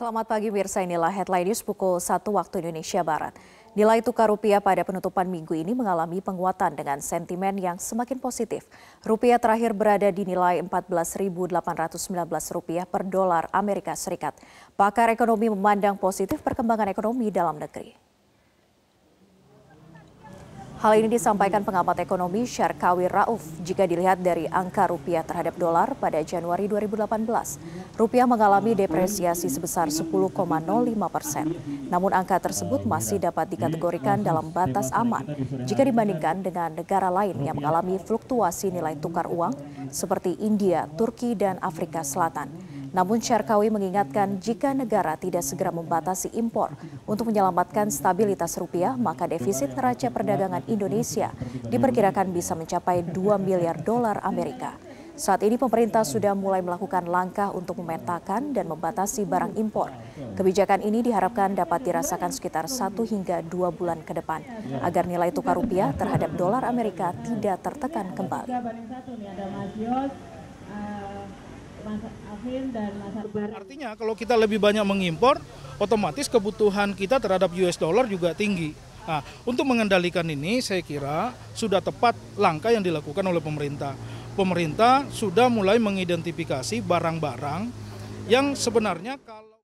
Selamat pagi Mirsa, inilah headline news pukul 1 waktu Indonesia Barat. Nilai tukar rupiah pada penutupan minggu ini mengalami penguatan dengan sentimen yang semakin positif. Rupiah terakhir berada di nilai 14.819 rupiah per dolar Amerika Serikat. Pakar ekonomi memandang positif perkembangan ekonomi dalam negeri. Hal ini disampaikan pengamat ekonomi Syarkawi Rauf jika dilihat dari angka rupiah terhadap dolar pada Januari 2018. Rupiah mengalami depresiasi sebesar 10,05 persen. Namun angka tersebut masih dapat dikategorikan dalam batas aman jika dibandingkan dengan negara lain yang mengalami fluktuasi nilai tukar uang seperti India, Turki, dan Afrika Selatan. Namun Syarkawi mengingatkan jika negara tidak segera membatasi impor untuk menyelamatkan stabilitas rupiah, maka defisit neraca perdagangan Indonesia diperkirakan bisa mencapai 2 miliar dolar Amerika. Saat ini pemerintah sudah mulai melakukan langkah untuk memetakan dan membatasi barang impor. Kebijakan ini diharapkan dapat dirasakan sekitar 1 hingga 2 bulan ke depan agar nilai tukar rupiah terhadap dolar Amerika tidak tertekan kembali. Artinya kalau kita lebih banyak mengimpor, otomatis kebutuhan kita terhadap US dollar juga tinggi. Nah, untuk mengendalikan ini saya kira sudah tepat langkah yang dilakukan oleh pemerintah. Pemerintah sudah mulai mengidentifikasi barang-barang yang sebenarnya kalau